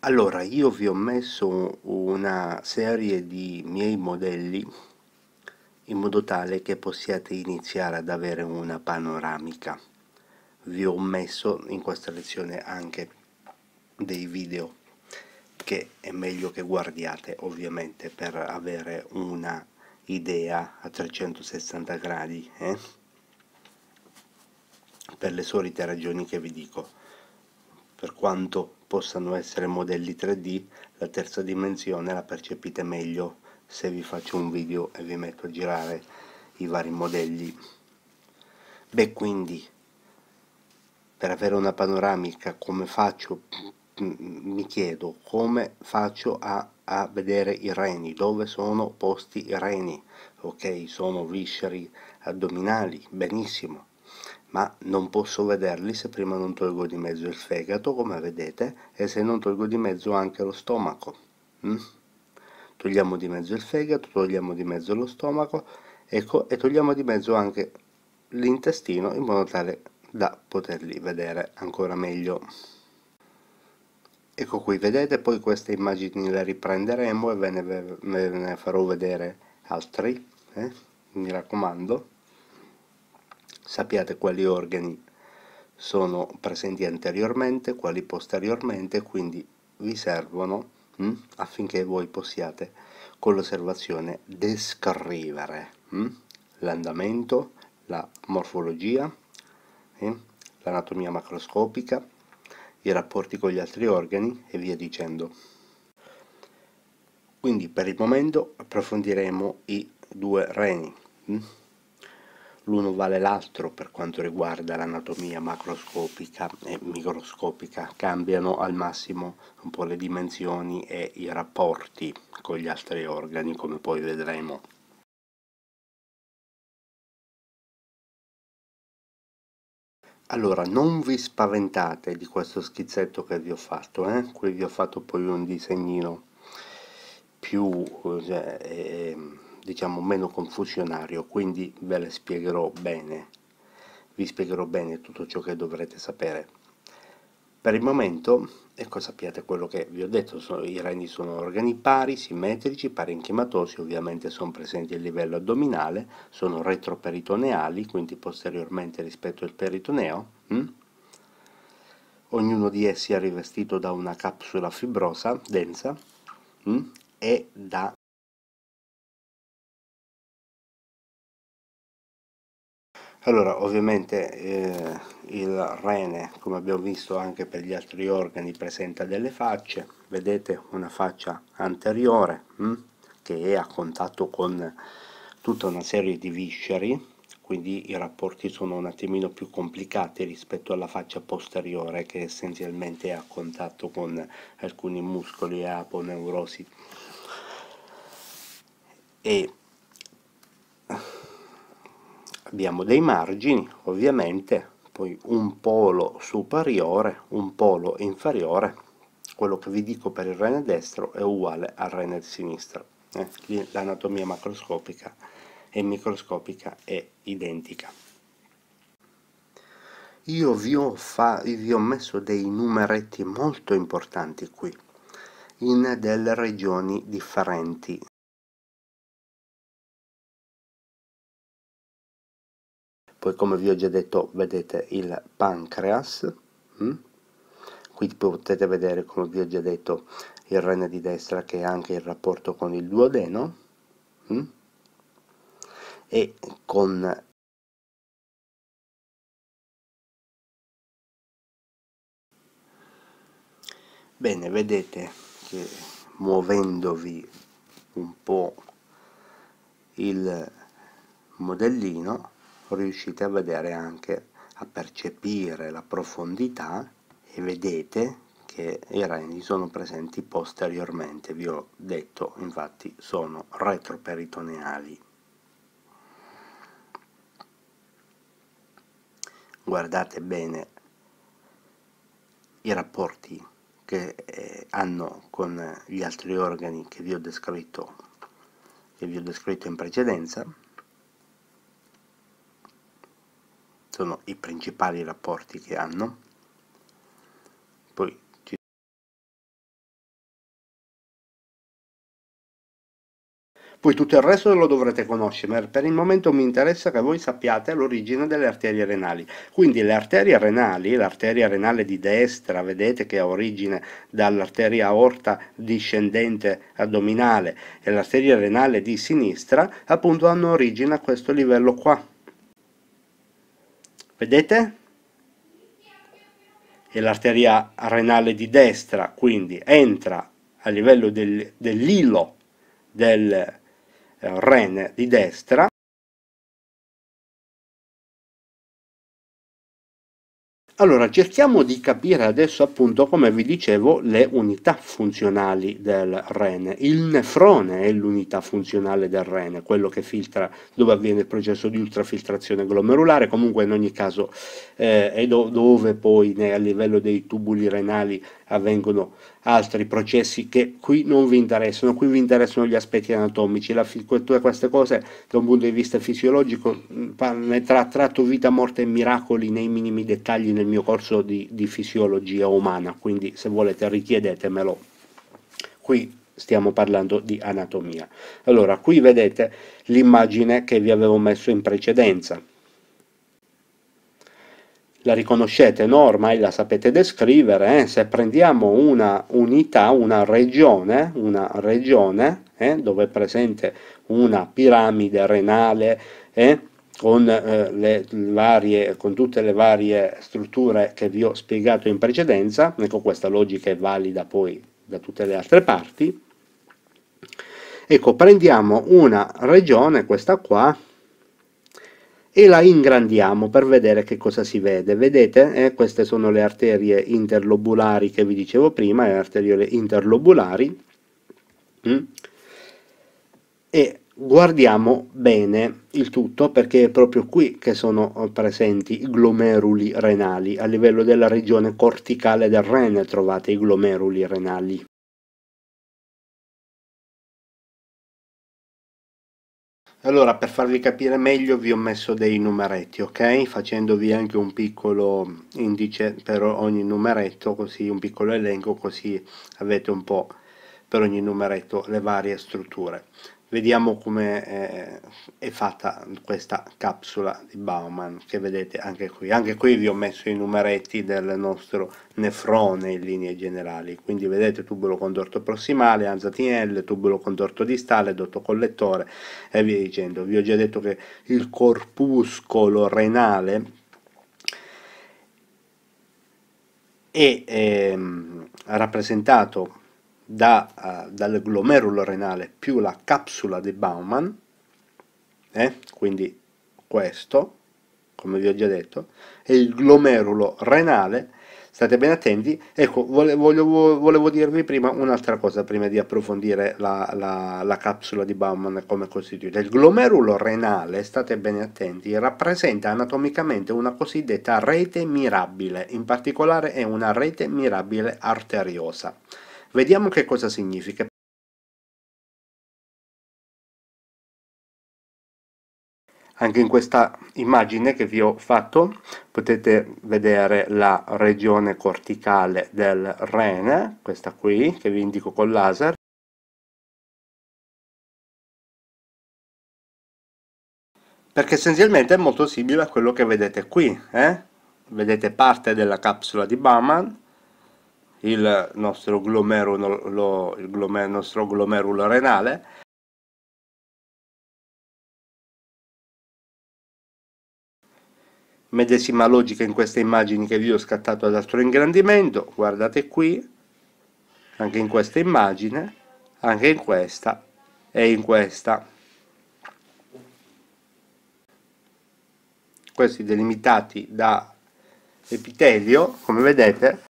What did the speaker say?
allora io vi ho messo una serie di miei modelli in modo tale che possiate iniziare ad avere una panoramica vi ho messo in questa lezione anche dei video che è meglio che guardiate ovviamente per avere una idea a 360 gradi eh? per le solite ragioni che vi dico per quanto possano essere modelli 3D, la terza dimensione la percepite meglio se vi faccio un video e vi metto a girare i vari modelli. Beh, quindi, per avere una panoramica, come faccio, mm, mi chiedo, come faccio a, a vedere i reni? Dove sono posti i reni? Ok, sono visceri addominali, benissimo, ma non posso vederli se prima non tolgo di mezzo il fegato come vedete e se non tolgo di mezzo anche lo stomaco mm? togliamo di mezzo il fegato togliamo di mezzo lo stomaco ecco e togliamo di mezzo anche l'intestino in modo tale da poterli vedere ancora meglio ecco qui vedete poi queste immagini le riprenderemo e ve ne, ve ne farò vedere altri eh? mi raccomando Sappiate quali organi sono presenti anteriormente, quali posteriormente, quindi vi servono mh, mm, affinché voi possiate con l'osservazione descrivere mm, l'andamento, la morfologia, eh, l'anatomia macroscopica, i rapporti con gli altri organi e via dicendo. Quindi per il momento approfondiremo i due reni. Mh? Mm l'uno vale l'altro per quanto riguarda l'anatomia macroscopica e microscopica, cambiano al massimo un po' le dimensioni e i rapporti con gli altri organi come poi vedremo. Allora, non vi spaventate di questo schizzetto che vi ho fatto, eh? qui vi ho fatto poi un disegnino più cioè, eh, diciamo meno confusionario quindi ve le spiegherò bene vi spiegherò bene tutto ciò che dovrete sapere per il momento ecco sappiate quello che vi ho detto sono, i reni sono organi pari simmetrici parenchimatosi ovviamente sono presenti a livello addominale sono retroperitoneali quindi posteriormente rispetto al peritoneo hm? ognuno di essi è rivestito da una capsula fibrosa densa hm? e da Allora, ovviamente eh, il rene, come abbiamo visto anche per gli altri organi, presenta delle facce. Vedete una faccia anteriore mh, hm, che è a contatto con tutta una serie di visceri, quindi i rapporti sono un attimino più complicati rispetto alla faccia posteriore che essenzialmente è a contatto con alcuni muscoli e aponeurosi. E abbiamo dei margini ovviamente poi un polo superiore un polo inferiore quello che vi dico per il rene destro è uguale al rene sinistro eh? l'anatomia macroscopica e microscopica è identica io vi ho, vi ho messo dei numeretti molto importanti qui in delle regioni differenti poi come vi ho già detto vedete il pancreas mm? qui potete vedere come vi ho già detto il rene di destra che è anche il rapporto con il duodeno mm? e con bene vedete che muovendovi un po' il modellino riuscite a vedere anche a percepire la profondità e vedete che i reni sono presenti posteriormente vi ho detto infatti sono retroperitoneali guardate bene i rapporti che eh, hanno con gli altri organi che vi ho descritto, vi ho descritto in precedenza sono i principali rapporti che hanno, poi ci Poi tutto il resto lo dovrete conoscere, ma per il momento mi interessa che voi sappiate l'origine delle arterie renali. Quindi le arterie renali, l'arteria renale di destra, vedete che ha origine dall'arteria aorta discendente addominale, e l'arteria renale di sinistra, appunto hanno origine a questo livello qua vedete? E l'arteria renale di destra, quindi entra a livello del, dell'ilo del eh, rene di destra Allora, cerchiamo di capire adesso appunto, come vi dicevo, le unità funzionali del rene. Il nefrone è l'unità funzionale del rene, quello che filtra dove avviene il processo di ultrafiltrazione glomerulare, comunque in ogni caso eh, è do dove poi a livello dei tubuli renali avvengono altri processi che qui non vi interessano, qui vi interessano gli aspetti anatomici, la fissicoltura, queste cose da un punto di vista fisiologico, mm, ne tra, tratto vita, morte e miracoli nei minimi dettagli nel mio corso di, di fisiologia umana, quindi se volete richiedetemelo. Qui stiamo parlando di anatomia. Allora, qui vedete l'immagine che vi avevo messo in precedenza la riconoscete, no? ormai la sapete descrivere, eh? se prendiamo una unità, una regione, una regione eh? dove è presente una piramide renale eh? con, eh, le varie, con tutte le varie strutture che vi ho spiegato in precedenza, ecco questa logica è valida poi da tutte le altre parti, ecco prendiamo una regione, questa qua, e la ingrandiamo per vedere che cosa si vede. Vedete? Eh, queste sono le arterie interlobulari che vi dicevo prima, le eh, arteriole interlobulari. Mm. E guardiamo bene il tutto perché è proprio qui che sono eh, presenti i glomeruli renali. A livello della regione corticale del rene trovate i glomeruli renali. Allora, per farvi capire meglio vi ho messo dei numeretti, ok? Facendovi anche un piccolo indice per ogni numeretto, così un piccolo elenco, così avete un po' per ogni numeretto le varie strutture vediamo come eh, è fatta questa capsula di Bauman che vedete anche qui anche qui vi ho messo i numeretti del nostro nefrone in linee generali quindi vedete tubulo condotto prossimale anzatinelle tubulo condotto distale dotto collettore e via dicendo vi ho già detto che il corpuscolo renale è, è ehm, rappresentato da, uh, dal glomerulo renale più la capsula di Bauman, eh? quindi questo, come vi ho già detto, e il glomerulo renale, state ben attenti, ecco, volevo, volevo dirvi prima un'altra cosa, prima di approfondire la, la, la capsula di Bauman come costituita. Il glomerulo renale, state ben attenti, rappresenta anatomicamente una cosiddetta rete mirabile, in particolare è una rete mirabile arteriosa Vediamo che cosa significa. Anche in questa immagine che vi ho fatto potete vedere la regione corticale del rene, questa qui, che vi indico col laser, perché essenzialmente è molto simile a quello che vedete qui eh? vedete parte della capsula di Bauman il nostro glomerulo, il glomer, nostro glomerulo renale medesima logica in queste immagini che vi ho scattato ad altro ingrandimento guardate qui anche in questa immagine anche in questa e in questa questi delimitati da epitelio come vedete